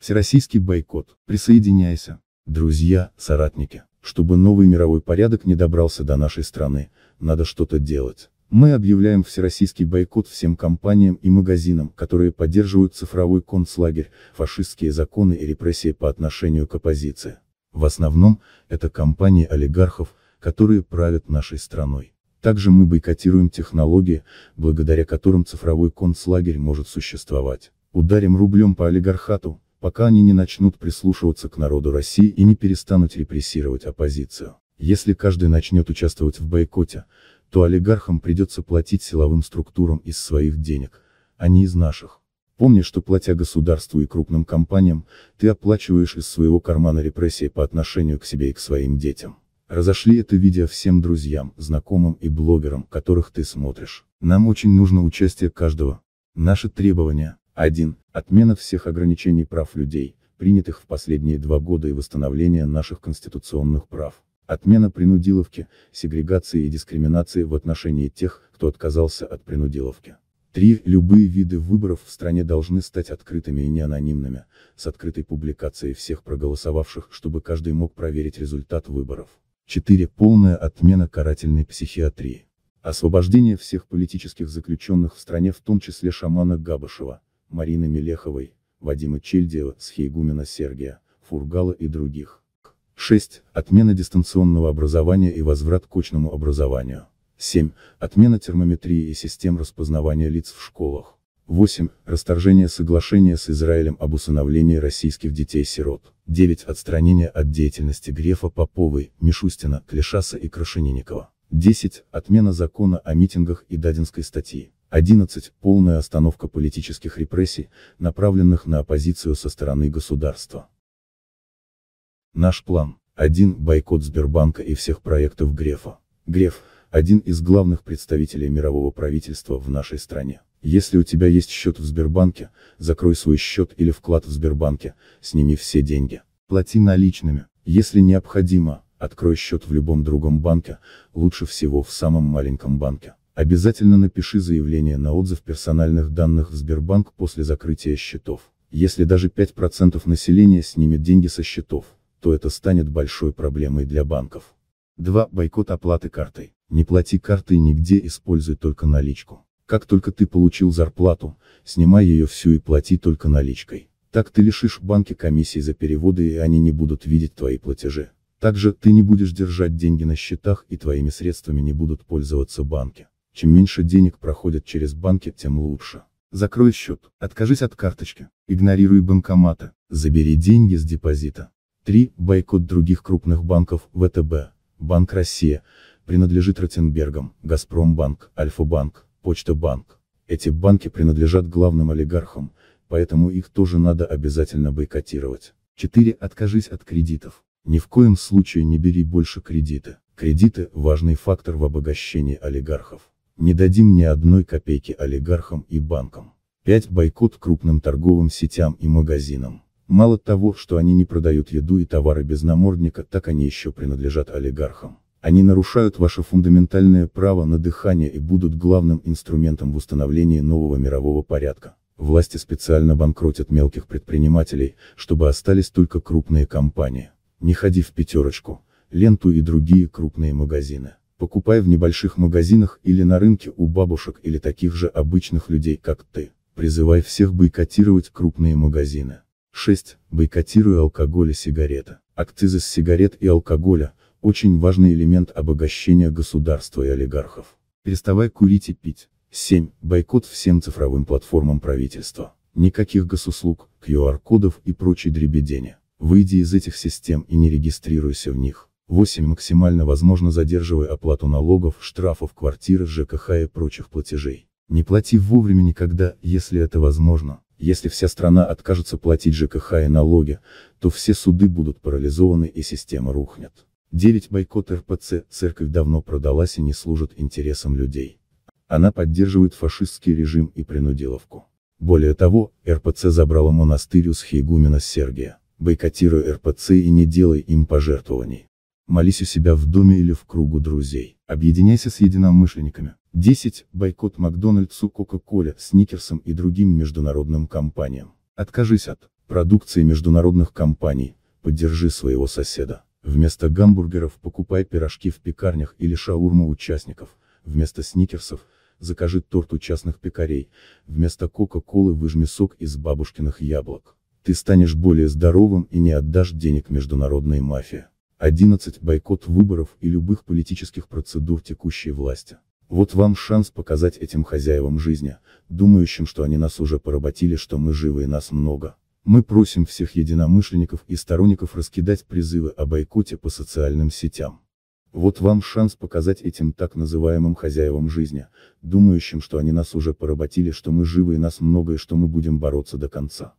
Всероссийский бойкот. Присоединяйся. Друзья, соратники, чтобы новый мировой порядок не добрался до нашей страны, надо что-то делать. Мы объявляем всероссийский бойкот всем компаниям и магазинам, которые поддерживают цифровой концлагерь, фашистские законы и репрессии по отношению к оппозиции. В основном, это компании олигархов, которые правят нашей страной. Также мы бойкотируем технологии, благодаря которым цифровой концлагерь может существовать. Ударим рублем по олигархату, пока они не начнут прислушиваться к народу России и не перестанут репрессировать оппозицию. Если каждый начнет участвовать в бойкоте, то олигархам придется платить силовым структурам из своих денег, а не из наших. Помни, что платя государству и крупным компаниям, ты оплачиваешь из своего кармана репрессии по отношению к себе и к своим детям. Разошли это видео всем друзьям, знакомым и блогерам, которых ты смотришь. Нам очень нужно участие каждого. Наши требования, 1. Отмена всех ограничений прав людей, принятых в последние два года и восстановление наших конституционных прав. Отмена принудиловки, сегрегации и дискриминации в отношении тех, кто отказался от принудиловки. 3. Любые виды выборов в стране должны стать открытыми и неанонимными, с открытой публикацией всех проголосовавших, чтобы каждый мог проверить результат выборов. 4. Полная отмена карательной психиатрии. Освобождение всех политических заключенных в стране, в том числе шамана Габышева, Марины Мелеховой, Вадима Чильдева, Схейгумена Сергия, Фургала и других. 6. Отмена дистанционного образования и возврат к очному образованию. 7. Отмена термометрии и систем распознавания лиц в школах. 8. Расторжение соглашения с Израилем об усыновлении российских детей-сирот. 9. Отстранение от деятельности Грефа Поповой, Мишустина, Клешаса и Крашенинникова. 10. Отмена закона о митингах и Дадинской статьи. 11. Полная остановка политических репрессий, направленных на оппозицию со стороны государства. Наш план. 1. Бойкот Сбербанка и всех проектов Грефа. Греф – один из главных представителей мирового правительства в нашей стране. Если у тебя есть счет в Сбербанке, закрой свой счет или вклад в Сбербанке, сними все деньги. Плати наличными. Если необходимо, открой счет в любом другом банке, лучше всего в самом маленьком банке. Обязательно напиши заявление на отзыв персональных данных в Сбербанк после закрытия счетов. Если даже 5% населения снимет деньги со счетов, то это станет большой проблемой для банков. 2. Бойкот оплаты картой. Не плати картой нигде, используй только наличку. Как только ты получил зарплату, снимай ее всю и плати только наличкой. Так ты лишишь банки комиссии за переводы и они не будут видеть твои платежи. Также ты не будешь держать деньги на счетах и твоими средствами не будут пользоваться банки. Чем меньше денег проходят через банки, тем лучше. Закрой счет, откажись от карточки, игнорируй банкоматы, забери деньги с депозита. 3. Бойкот других крупных банков, ВТБ, Банк Россия, принадлежит Ротенбергам, Газпромбанк, Альфа-банк, Почта банк. Эти банки принадлежат главным олигархам, поэтому их тоже надо обязательно бойкотировать. 4. Откажись от кредитов. Ни в коем случае не бери больше кредита. Кредиты – важный фактор в обогащении олигархов. Не дадим ни одной копейки олигархам и банкам. 5. Бойкот крупным торговым сетям и магазинам. Мало того, что они не продают еду и товары без намордника, так они еще принадлежат олигархам. Они нарушают ваше фундаментальное право на дыхание и будут главным инструментом в установлении нового мирового порядка. Власти специально банкротят мелких предпринимателей, чтобы остались только крупные компании. Не ходи в пятерочку, ленту и другие крупные магазины покупай в небольших магазинах или на рынке у бабушек или таких же обычных людей, как ты. Призывай всех бойкотировать крупные магазины. 6. Бойкотируй алкоголь и сигареты. Акцизы с сигарет и алкоголя – очень важный элемент обогащения государства и олигархов. Переставай курить и пить. 7. Бойкот всем цифровым платформам правительства. Никаких госуслуг, QR-кодов и прочей дребедени. Выйди из этих систем и не регистрируйся в них. 8. Максимально возможно задерживая оплату налогов, штрафов, квартиры, ЖКХ и прочих платежей. Не плати вовремя никогда, если это возможно. Если вся страна откажется платить ЖКХ и налоги, то все суды будут парализованы и система рухнет. 9. Бойкот РПЦ. Церковь давно продалась и не служит интересам людей. Она поддерживает фашистский режим и принудиловку. Более того, РПЦ забрала монастырь у схигумена Сергия. Бойкотируй РПЦ и не делай им пожертвований. Молись у себя в доме или в кругу друзей. Объединяйся с единомышленниками. 10. Бойкот Макдональдсу, Кока-Коле, Сникерсом и другим международным компаниям. Откажись от продукции международных компаний, поддержи своего соседа. Вместо гамбургеров покупай пирожки в пекарнях или шаурму участников, вместо сникерсов – закажи торт у частных пекарей, вместо кока-колы выжми сок из бабушкиных яблок. Ты станешь более здоровым и не отдашь денег международной мафии. 11. Бойкот выборов и любых политических процедур текущей власти. Вот вам шанс показать этим хозяевам жизни, думающим, что они нас уже поработили, что мы живы и нас много. Мы просим всех единомышленников и сторонников раскидать призывы о бойкоте по социальным сетям. Вот вам шанс показать этим так называемым хозяевам жизни, думающим, что они нас уже поработили, что мы живы и нас много и что мы будем бороться до конца.